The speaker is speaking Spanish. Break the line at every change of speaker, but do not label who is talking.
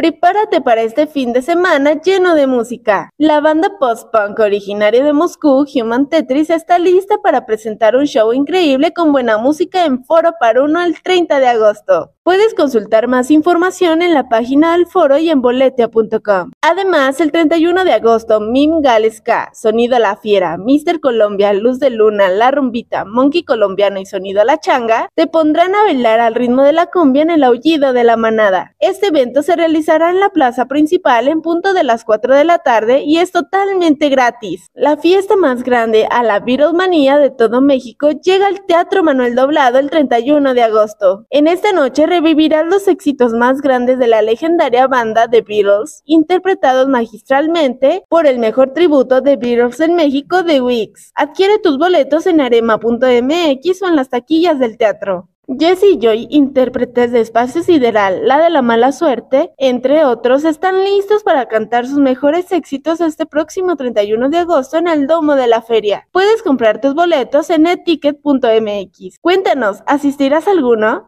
Prepárate para este fin de semana lleno de música. La banda post-punk originaria de Moscú, Human Tetris, está lista para presentar un show increíble con buena música en Foro para 1 el 30 de agosto. Puedes consultar más información en la página del foro y en boletia.com. Además, el 31 de agosto, Mim Galesca, Sonido a la Fiera, Mister Colombia, Luz de Luna, La Rumbita, Monkey Colombiano y Sonido a la Changa te pondrán a bailar al ritmo de la cumbia en el aullido de la manada. Este evento se realizará en la plaza principal en punto de las 4 de la tarde y es totalmente gratis. La fiesta más grande a la virusmanía de todo México llega al Teatro Manuel Doblado el 31 de agosto. En esta noche revivirán los éxitos más grandes de la legendaria banda The Beatles, interpretados magistralmente por el mejor tributo de Beatles en México de Wix. Adquiere tus boletos en arema.mx o en las taquillas del teatro. Jesse Joy, intérpretes de Espacio Sideral, La de la Mala Suerte, entre otros, están listos para cantar sus mejores éxitos este próximo 31 de agosto en el Domo de la Feria. Puedes comprar tus boletos en eticket.mx. Cuéntanos, ¿asistirás alguno?